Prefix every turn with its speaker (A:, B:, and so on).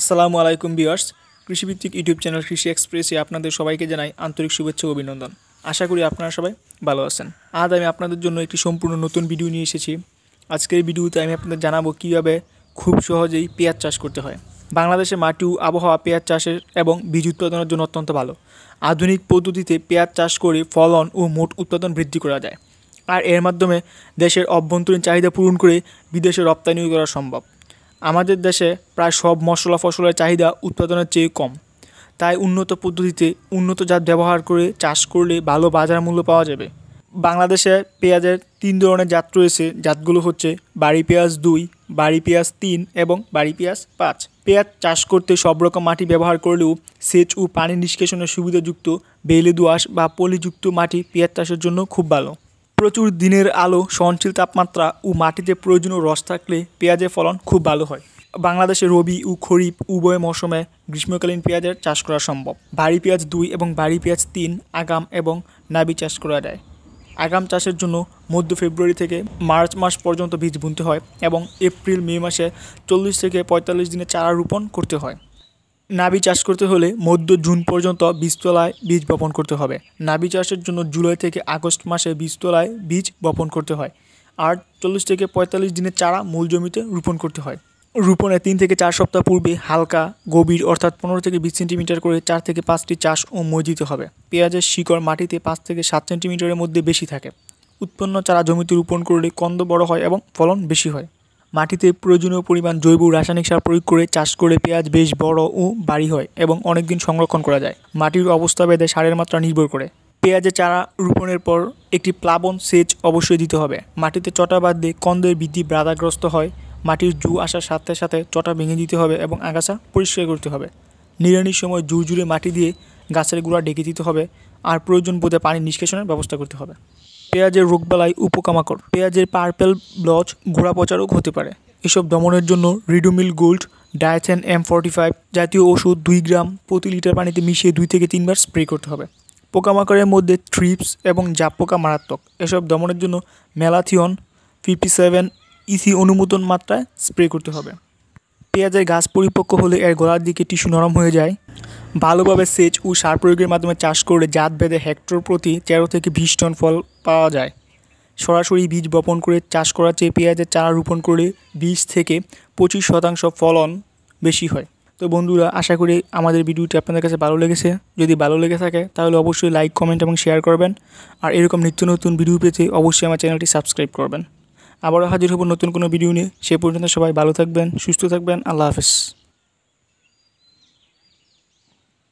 A: আসসালামু আলাইকুম বিয়ার্স কৃষিভিত্তিক ইউটিউব চ্যানেল কৃষি এক্সপ্রেসে আপনাদের সবাইকে জানাই আন্তরিক শুভেচ্ছা অভিনন্দন আশা করি আপনারা সবাই ভালো আছেন আজ আমি আপনাদের জন্য একটি সম্পূর্ণ নতুন ভিডিও নিয়ে এসেছি আজকের ভিডিওতে আমি আপনাদের জানাবো কীভাবে খুব সহজেই পেঁয়াজ চাষ করতে হয় বাংলাদেশে মাটি আবহাওয়া পেঁয়াজ চাষের এবং বীজ উৎপাদনের জন্য অত্যন্ত ভালো আধুনিক পদ্ধতিতে পেঁয়াজ চাষ করে ফলন ও মোট উৎপাদন বৃদ্ধি করা যায় আর এর মাধ্যমে দেশের অভ্যন্তরীণ চাহিদা পূরণ করে বিদেশে রপ্তানিও করা সম্ভব আমাদের দেশে প্রায় সব মশলা ফসলের চাহিদা উৎপাদনের চেয়ে কম তাই উন্নত পদ্ধতিতে উন্নত জাত ব্যবহার করে চাষ করলে ভালো বাজার মূল্য পাওয়া যাবে বাংলাদেশে পেঁয়াজের তিন ধরনের জাত রয়েছে জাতগুলো হচ্ছে বাড়ি পেঁয়াজ দুই বাড়ি পেঁয়াজ তিন এবং বাড়ি পেঁয়াজ পাঁচ পেঁয়াজ চাষ করতে সব রকম মাটি ব্যবহার করলেও সেচ ও পানি নিষ্কাশনের সুবিধাযুক্ত বেলে দোয়াশ বা পলিযুক্ত মাটি পেঁয়াজ চাষের জন্য খুব ভালো প্রচুর দিনের আলো সহনশীল তাপমাত্রা ও মাটিতে প্রয়োজনীয় রস থাকলে পেঁয়াজের ফলন খুব ভালো হয় বাংলাদেশে রবি ও খরিফ উভয় মৌসুমে গ্রীষ্মকালীন পেঁয়াজের চাষ করা সম্ভব বাড়ি পেঁয়াজ দুই এবং বাড়ি পেঁয়াজ তিন আগাম এবং নাবি চাষ করা যায় আগাম চাষের জন্য মধ্য ফেব্রুয়ারি থেকে মার্চ মাস পর্যন্ত বীজ বুনতে হয় এবং এপ্রিল মে মাসে চল্লিশ থেকে পঁয়তাল্লিশ দিনে চারা রোপণ করতে হয় নাবি চাষ করতে হলে মধ্য জুন পর্যন্ত বীজতলায় বীজ বপন করতে হবে নাবি চাষের জন্য জুলাই থেকে আগস্ট মাসে বীজতলায় বীজ বপন করতে হয় আর চল্লিশ থেকে পঁয়তাল্লিশ দিনের চারা মূল জমিতে রোপণ করতে হয় রোপণের তিন থেকে চার সপ্তাহ পূর্বে হালকা গভীর অর্থাৎ পনেরো থেকে বিশ সেন্টিমিটার করে চার থেকে পাঁচটি চাষ ও মই দিতে হবে পেঁয়াজের শিকড় মাটিতে পাঁচ থেকে সাত সেন্টিমিটারের মধ্যে বেশি থাকে উৎপন্ন চারা জমিতে রোপণ করলে কন্দ বড় হয় এবং ফলন বেশি হয় মাটিতে প্রয়োজনীয় পরিমাণ জৈব রাসায়নিক সার প্রয়োগ করে চাষ করে পেঁয়াজ বেশ বড় ও বাড়ি হয় এবং অনেক দিন সংরক্ষণ করা যায় মাটির অবস্থা বেঁধে সারের মাত্রা নির্ভর করে পেঁয়াজের চারা রোপণের পর একটি প্লাবন সেচ অবশ্যই দিতে হবে মাটিতে চটা বাদ দিয়ে কন্দের বৃদ্ধি বাধাগ্রস্ত হয় মাটির জু আসার সাথে সাথে চটা ভেঙে দিতে হবে এবং আগাছা পরিষ্কার করতে হবে নিড়ানির সময় জু জুড়ে মাটি দিয়ে গাছের গুঁড়া ঢেকে দিতে হবে আর প্রয়োজন বোধে পানি নিষ্কাশনের ব্যবস্থা করতে হবে পেঁয়াজের রোগবালাই উপকামাকর পেঁয়াজের পার্পেল ব্লচ ঘোড়া পচারক হতে পারে এসব দমনের জন্য Ridomil Gold Dithane M forty five জাতীয় ওষুধ দুই গ্রাম প্রতি লিটার পানিতে মিশিয়ে দুই থেকে তিনবার স্প্রে করতে হবে পোকামাকড়ের মধ্যে থ্রিপস এবং জাপ পোকা মারাত্মক এসব দমনের জন্য মেলাথিয়ন ফিফটি সেভেন ইসি অনুমোদন মাত্রায় স্প্রে করতে হবে পেঁয়াজের গাছ পরিপক্ক হলে এর গলার দিকে টিস্যু নরম হয়ে যায় ভালোভাবে সেচ ও সার প্রয়োগের মাধ্যমে চাষ করে জাত বেঁধে হেক্টর প্রতি তেরো থেকে বিশ টন ফল পাওয়া যায় সরাসরি বীজ বপন করে চাষ করার চেয়ে পেঁয়াজের চারা রোপণ করে বিশ থেকে পঁচিশ শতাংশ ফলন বেশি হয় তো বন্ধুরা আশা করি আমাদের ভিডিওটি আপনাদের কাছে ভালো লেগেছে যদি ভালো লেগে থাকে তাহলে অবশ্যই লাইক কমেন্ট এবং শেয়ার করবেন আর এরকম নিত্য নতুন ভিডিও পেতে অবশ্যই আমার চ্যানেলটি সাবস্ক্রাইব করবেন আবারও হাজির হব নতুন কোনো ভিডিও নিয়ে সে পর্যন্ত সবাই ভালো থাকবেন সুস্থ থাকবেন আল্লাহ হাফেজ